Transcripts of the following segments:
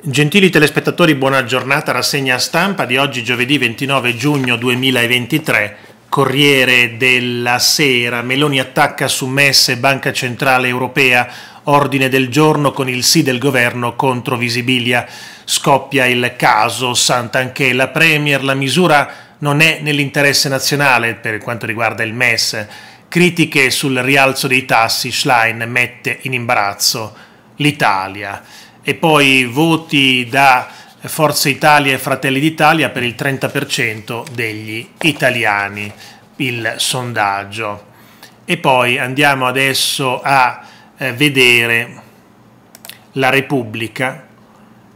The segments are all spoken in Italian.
Gentili telespettatori, buona giornata. Rassegna stampa di oggi, giovedì 29 giugno 2023. Corriere della sera. Meloni attacca su Messe, Banca Centrale Europea. Ordine del giorno con il sì del governo contro Visibilia. Scoppia il caso Sant'Anché. La Premier, la misura non è nell'interesse nazionale per quanto riguarda il MES. Critiche sul rialzo dei tassi. Schlein mette in imbarazzo l'Italia e poi voti da Forza Italia e Fratelli d'Italia per il 30% degli italiani, il sondaggio. E poi andiamo adesso a eh, vedere la Repubblica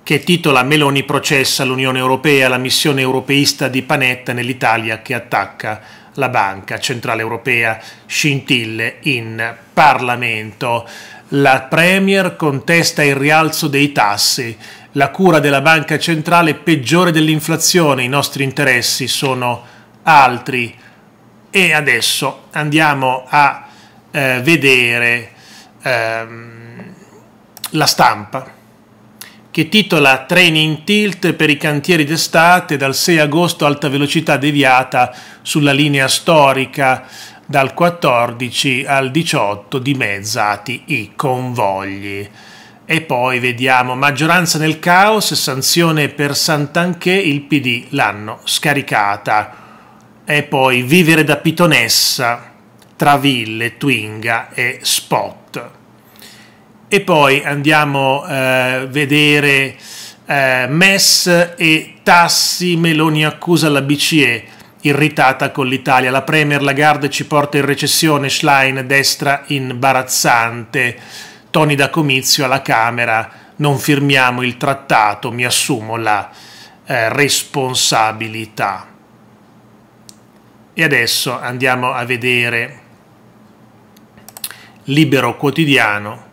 che titola Meloni processa l'Unione Europea, la missione europeista di Panetta nell'Italia che attacca la banca centrale europea, scintille in Parlamento la Premier contesta il rialzo dei tassi, la cura della banca centrale peggiore dell'inflazione, i nostri interessi sono altri. E adesso andiamo a eh, vedere ehm, la stampa che titola Training tilt per i cantieri d'estate dal 6 agosto alta velocità deviata sulla linea storica dal 14 al 18 dimezzati i convogli. E poi vediamo maggioranza nel caos, sanzione per Santanché, il PD l'hanno scaricata. E poi vivere da pitonessa, Traville, Twinga e Spot. E poi andiamo a eh, vedere eh, MES e tassi, Meloni accusa la BCE irritata con l'Italia. La Premier Lagarde ci porta in recessione, Schlein destra imbarazzante. Toni da comizio alla Camera, non firmiamo il trattato, mi assumo la eh, responsabilità. E adesso andiamo a vedere Libero Quotidiano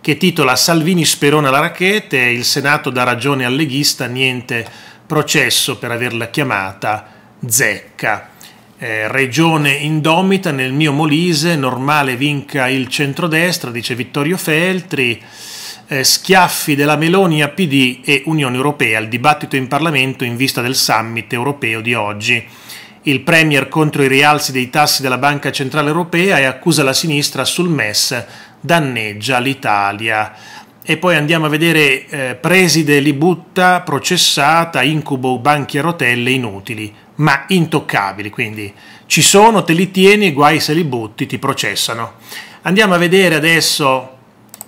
che titola Salvini sperona la racchete, il Senato dà ragione al leghista, niente processo per averla chiamata zecca. Eh, regione indomita nel mio Molise, normale vinca il centrodestra, dice Vittorio Feltri. Eh, schiaffi della Meloni a PD e Unione Europea, il dibattito in Parlamento in vista del summit europeo di oggi. Il Premier contro i rialzi dei tassi della Banca Centrale Europea e accusa la sinistra sul MES, danneggia l'Italia e poi andiamo a vedere eh, preside Libutta processata, incubo banchi a rotelle inutili, ma intoccabili, quindi ci sono, te li tieni, guai se li butti, ti processano. Andiamo a vedere adesso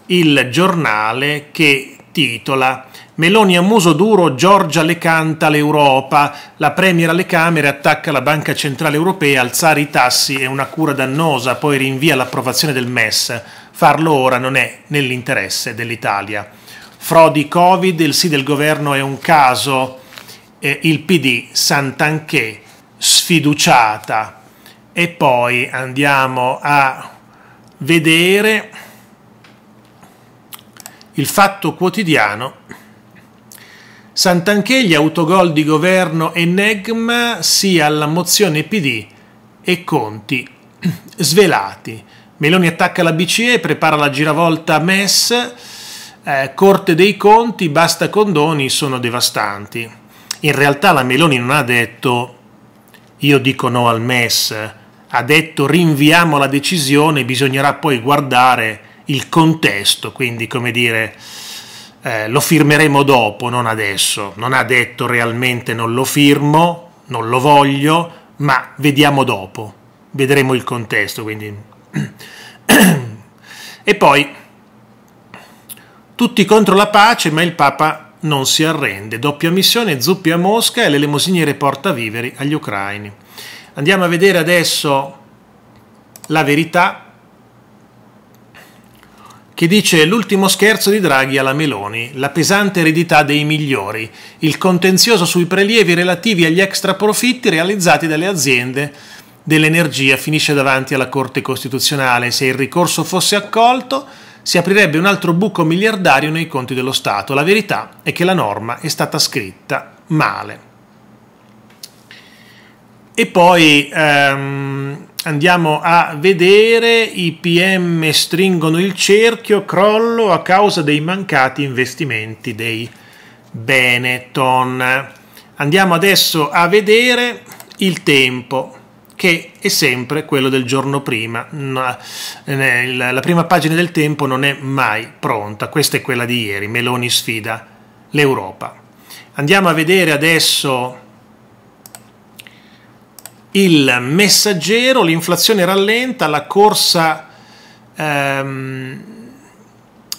il giornale che titola Meloni a muso duro, Giorgia le canta l'Europa, la Premier alle Camere attacca la Banca Centrale Europea, alzare i tassi è una cura dannosa, poi rinvia l'approvazione del MES. Farlo ora non è nell'interesse dell'Italia. Frodi Covid, il sì del governo è un caso, eh, il PD Santanché sfiduciata. E poi andiamo a vedere il fatto quotidiano. Santanché gli autogol di governo Enigma sia alla mozione PD e Conti svelati. Meloni attacca la BCE, prepara la giravolta MES, eh, Corte dei Conti, basta condoni, sono devastanti. In realtà la Meloni non ha detto io dico no al MES, ha detto rinviamo la decisione, bisognerà poi guardare il contesto, quindi come dire eh, lo firmeremo dopo, non adesso. Non ha detto realmente non lo firmo, non lo voglio, ma vediamo dopo, vedremo il contesto, quindi e poi tutti contro la pace, ma il Papa non si arrende. Doppia missione, zuppi a Mosca e l'elemosiniere porta viveri agli ucraini. Andiamo a vedere adesso la verità che dice l'ultimo scherzo di Draghi alla Meloni, la pesante eredità dei migliori, il contenzioso sui prelievi relativi agli extra profitti realizzati dalle aziende dell'energia finisce davanti alla Corte Costituzionale. Se il ricorso fosse accolto, si aprirebbe un altro buco miliardario nei conti dello Stato. La verità è che la norma è stata scritta male. E poi ehm, andiamo a vedere i PM stringono il cerchio, crollo a causa dei mancati investimenti dei Benetton. Andiamo adesso a vedere il tempo che è sempre quello del giorno prima. Eh, la prima pagina del tempo non è mai pronta, questa è quella di ieri, Meloni sfida l'Europa. Andiamo a vedere adesso il messaggero, l'inflazione rallenta, la corsa... Ehm,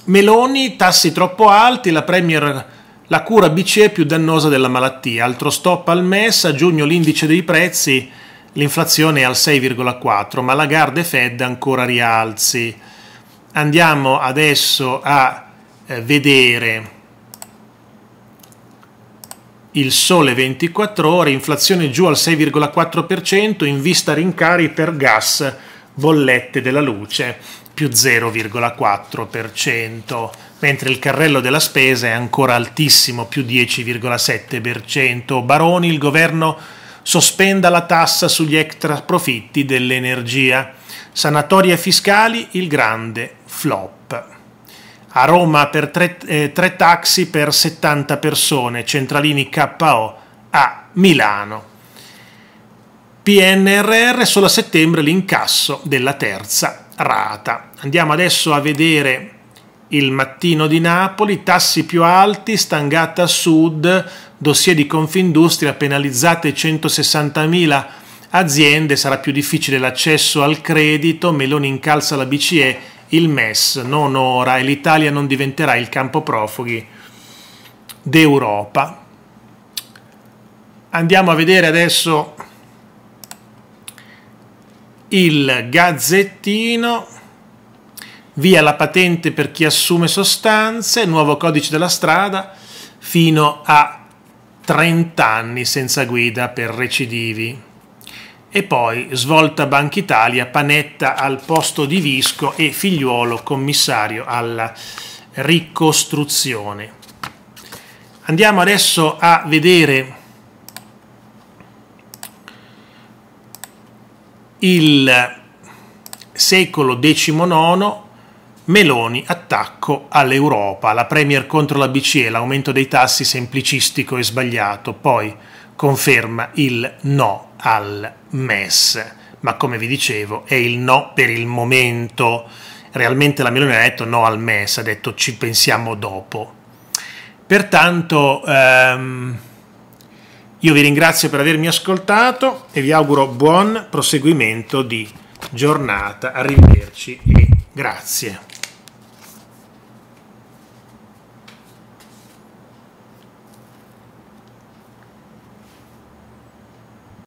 Meloni, tassi troppo alti, la Premier la cura BCE più dannosa della malattia. Altro stop al MES, a giugno l'indice dei prezzi l'inflazione è al 6,4, ma Lagarde e Fed ancora rialzi. Andiamo adesso a eh, vedere il sole 24 ore, inflazione giù al 6,4% in vista rincari per gas, bollette della luce più 0,4%, mentre il carrello della spesa è ancora altissimo, più 10,7%. Baroni, il governo sospenda la tassa sugli extra profitti dell'energia. Sanatorie fiscali, il grande flop. A Roma per tre, eh, tre taxi per 70 persone, centralini KO a Milano. PNRR solo a settembre l'incasso della terza rata. Andiamo adesso a vedere il mattino di Napoli, tassi più alti, stangata sud, dossier di Confindustria, penalizzate 160.000 aziende, sarà più difficile l'accesso al credito, Meloni incalza la BCE, il MES non ora e l'Italia non diventerà il campo profughi d'Europa. Andiamo a vedere adesso il gazzettino, via la patente per chi assume sostanze, nuovo codice della strada fino a 30 anni senza guida per recidivi. E poi svolta Banca Italia, Panetta al posto di Visco e Figliuolo commissario alla ricostruzione. Andiamo adesso a vedere il secolo XIX Meloni, attacco all'Europa, la Premier contro la BCE, l'aumento dei tassi semplicistico e sbagliato, poi conferma il no al MES, ma come vi dicevo è il no per il momento, realmente la Meloni ha detto no al MES, ha detto ci pensiamo dopo. Pertanto ehm, io vi ringrazio per avermi ascoltato e vi auguro buon proseguimento di giornata, arrivederci e grazie.